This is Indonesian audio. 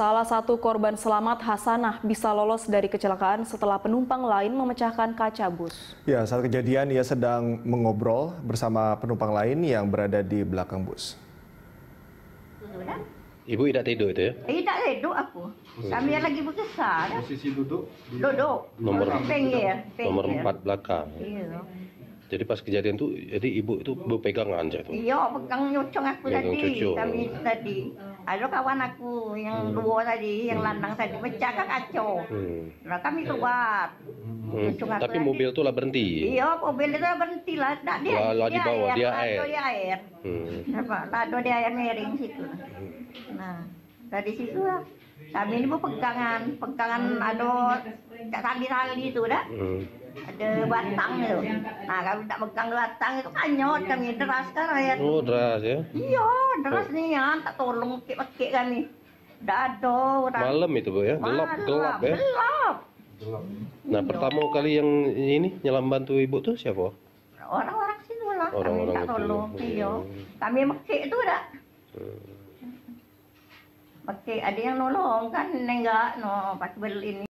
Salah satu korban selamat, Hasanah, bisa lolos dari kecelakaan setelah penumpang lain memecahkan kaca bus. Ya, saat kejadian ia sedang mengobrol bersama penumpang lain yang berada di belakang bus. Ibu tidak tidur itu ya? Eh, tidak tidur aku. Hmm. Kami lagi berkesan. Posisi duduk? Duduk. Nomor, pengir, pengir. nomor 4 belakang. Iya. Jadi pas kejadian itu, jadi ibu itu berpegangan aja tuh? Iya, pegang nyocong aku pegang tadi. Cucu. Kami tadi. Ada ah, kawan aku yang dua hmm. tadi, yang hmm. lantang tadi kan kacau. Hmm. Nah kami keluar. Hmm. Tapi lagi. mobil itu lah berhenti. Iya, mobil itu lah berhenti lah. Nah, dia, Wah, dia, dia air. Lado dia air. Hmm. Lado dia air miring situ. Nah, dari situ lah. Kami ini mau pegangan, pegangan hmm. ada tali-tali itu dah. Hmm ada batang itu. Nah, kalau tak pegang batang itu kanyot kami ya, deras kan rakyat. Oh, deras ya? Iya, deras oh. nih ya, tak tolong pakai kan nih, Tidak ada orang. Malam itu bu ya, gelap, gelap ya. Gelap. gelap. Nah, pertama kali yang ini nyelam bantu ibu tuh siapa? Orang-orang sini lah, orang-orang kami tak tolong. Hmm. Iya, kami mekik itu dak. Hmm. Mekik ada yang nolong kan, enggak, no, pas beli ini.